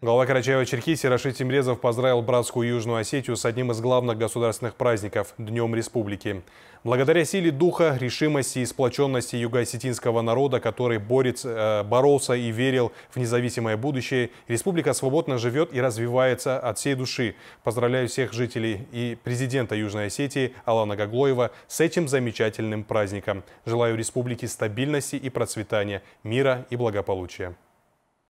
Глава Карачаева-Черкесии Рашид Тимрезов поздравил братскую Южную Осетию с одним из главных государственных праздников – Днем Республики. Благодаря силе духа, решимости и сплоченности юго-осетинского народа, который борец, э, боролся и верил в независимое будущее, республика свободно живет и развивается от всей души. Поздравляю всех жителей и президента Южной Осетии Алана Гаглоева с этим замечательным праздником. Желаю республике стабильности и процветания, мира и благополучия.